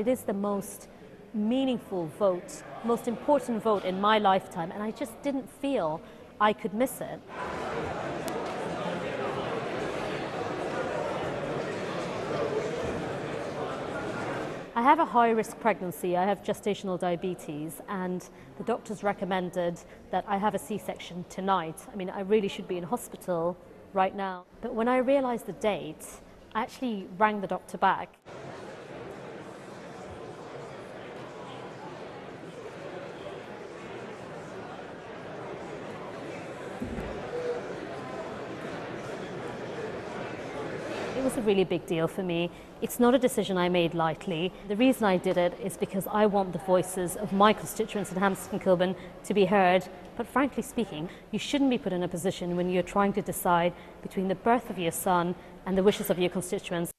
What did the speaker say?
It is the most meaningful vote, most important vote in my lifetime, and I just didn't feel I could miss it. I have a high risk pregnancy, I have gestational diabetes, and the doctors recommended that I have a C section tonight. I mean, I really should be in hospital right now. But when I realised the date, I actually rang the doctor back. It was a really big deal for me. It's not a decision I made lightly. The reason I did it is because I want the voices of my constituents in Hampstead and Kilburn to be heard. But frankly speaking, you shouldn't be put in a position when you're trying to decide between the birth of your son and the wishes of your constituents.